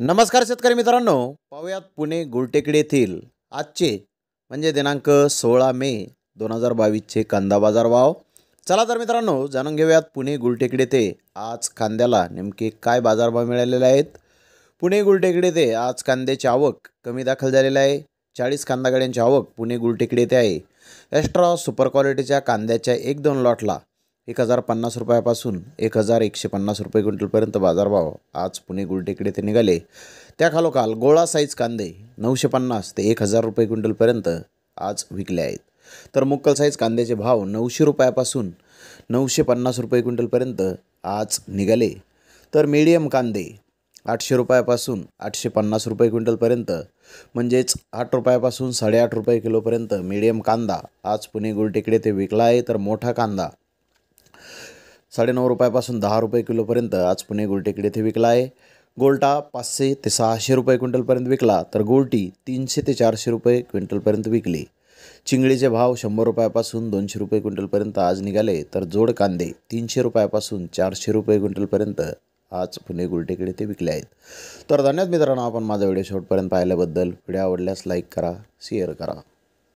नमस्कार शेतकरी मित्रांनो पाहूयात पुणे गुलटेकडे येथील आजचे म्हणजे दिनांक सोळा मे दोन हजार बावीसचे कांदा बाजार भाव चला तर मित्रांनो जाणून घेऊयात पुणे गुलटेकडे ते आज कांद्याला नेमके काय बाजारभाव मिळालेले आहेत पुणे गुलटेकडे ते आज कांद्याची आवक कमी दाखल झालेली आहे चाळीस कांदा गाड्यांची आवक पुणे गुलटेकडे ते आहे एक्स्ट्रा सुपर क्वालिटीच्या कांद्याच्या एक दोन लॉटला एक हजार पन्नास रुपयापासून एक हजार एकशे पन्नास रुपये क्विंटलपर्यंत बाजारभाव आज पुणे गुलटेकडे ते निघाले त्याखालोखाल गोळा साईज कांदे नऊशे पन्नास ते एक हजार रुपये क्विंटलपर्यंत आज विकले आहेत तर मुक्कल साईज कांद्याचे भाव नऊशे रुपयापासून नऊशे पन्नास रुपये क्विंटलपर्यंत आज निघाले तर मीडियम कांदे आठशे रुपयापासून आठशे पन्नास रुपये क्विंटलपर्यंत म्हणजेच आठ रुपयापासून साडेआठ रुपये किलोपर्यंत मिडियम कांदा आज पुणे गुलटेकडे ते विकला आहे तर मोठा कांदा साडेनऊ रुपयापासून दहा रुपये किलोपर्यंत आज पुणे गोलटेकडी येथे विकला आहे गोल्टा पाचशे ते सहाशे रुपये क्विंटलपर्यंत विकला तर गोल्टी तीनशे ते चारशे रुपये क्विंटलपर्यंत विकली चिंगळीचे भाव शंभर रुपयापासून दोनशे रुपये क्विंटलपर्यंत आज निघाले तर जोड कांदे तीनशे रुपयापासून चारशे रुपये क्विंटलपर्यंत आज पुणे गुलटेकडे ते विकले आहेत तर धन्यवाद मित्रांनो आपण माझा व्हिडिओ शेवटपर्यंत पाहिल्याबद्दल व्हिडिओ आवडल्यास लाईक करा शेअर करा